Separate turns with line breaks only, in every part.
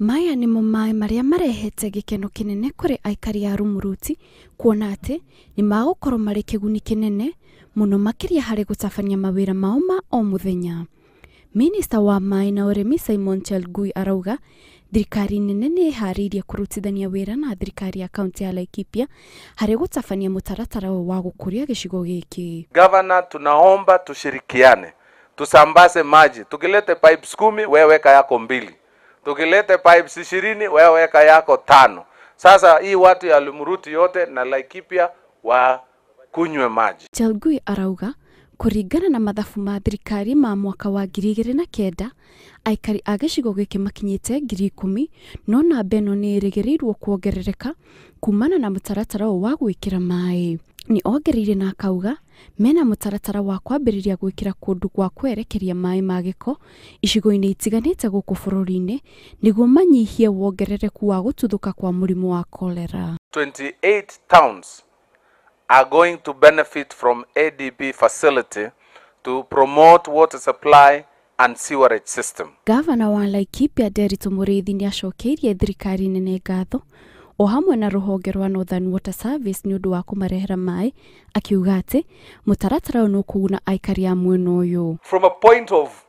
maya nimo maĩ marĩa marehete gĩkeno kĩnene kũrĩ aikari ya Rumuruti kuona atĩ nĩ magũkorwo marĩ kĩguni kĩnene mũno makĩria harĩ gũtabania mawĩra mao ma o mũthenya. Minista wa maĩ na ũrĩmi Simon Chelgui arauga thirikari nene nĩ ĩharĩirie kũrutithania wĩra na thirikari ya kaunti ya Laikipia harĩ gũtabania mũtaratara wa gũkũria gĩcigo gĩkĩ.
Gavana, tunaomba tushirikiane, tusambase maji, tukilete pipes kumi, weweka weka yako mbili tukilete pipes ishirini weweka weka yako tano. Sasa hii watu ya Lumuruti yote na Laikipia wakunywe maji.
Chalgui arauga kuringana na mathabu ma thirikari ma mwaka wa ngiri igĩrĩ na kenda aikari a gĩcigo gĩkĩ makinyite ngiri ikũmi no namba ĩno nĩ ĩrĩgĩrĩirwo kuongerereka kumana na mutaratara ũyũ wa gwĩkĩra maĩ nĩ ongereire na akauga mena mutaratara wa kwambĩrĩria gwikira kundu gwa kwerekeria maĩ magiko gĩko icigo-inĩ itiganĩte gũkũ bũrũri-inĩ nĩguo manyihie wongerereku wa gũtuthũka kwa mũrimũ wa kolera
28 towns are going to benefit from ADB facility to promote water supply and sewerage system.
Gavana wa Laikipia Nderitu Mũrĩithi acokeirie thirikari nene ngatho o hamwe na rũhonge rwa Northern Water Service nĩ ũndũ wa kũmarehera maĩ akiuga atĩ mũtaratara ũyũ nĩ ũkũguna aikari a mwena ũyũ
from a point of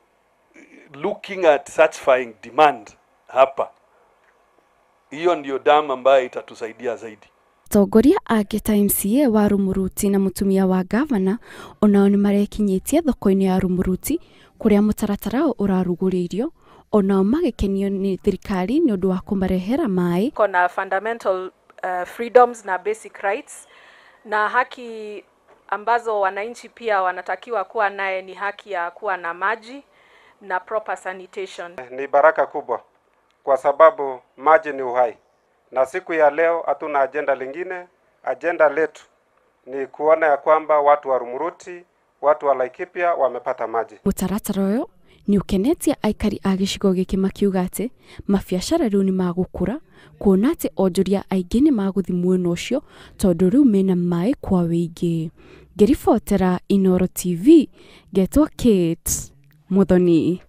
looking at satisfying demand hapa hiyo ndio dam ambayo itatusaidia zaidi
atongoria angĩ ta MCA wa Rumuruti na mũtumia wa gavana onao nĩ marekinyĩtie thoko-inĩ ya Rumuruti kuria mutaratara uraruguririo onao magikenio ni thirikari ni undu wa kumarehera mai kona fundamental uh, freedoms na basic rights na haki ambazo wananchi pia wanatakiwa kuwa naye ni haki ya kuwa na maji na proper sanitation.
Ni baraka kubwa kwa sababu maji ni uhai, na siku ya leo hatuna ajenda lingine. Ajenda letu ni kuona ya kwamba watu wa Rumuruti watu wa Laikipia wamepata maji.
Mũtaratara ũyũ nĩ ũkenetie aikari a gĩcigo gĩkĩ makiuga atĩ mabiacara rĩu nĩ magũkũra kuona atĩ onjoria aingĩ nĩ magũthiĩ mwena ũcio tondũ rĩu mena maĩ kwa wĩingĩ. Ngĩribotera Inoro TV, ngetwo Kate Mũthoni.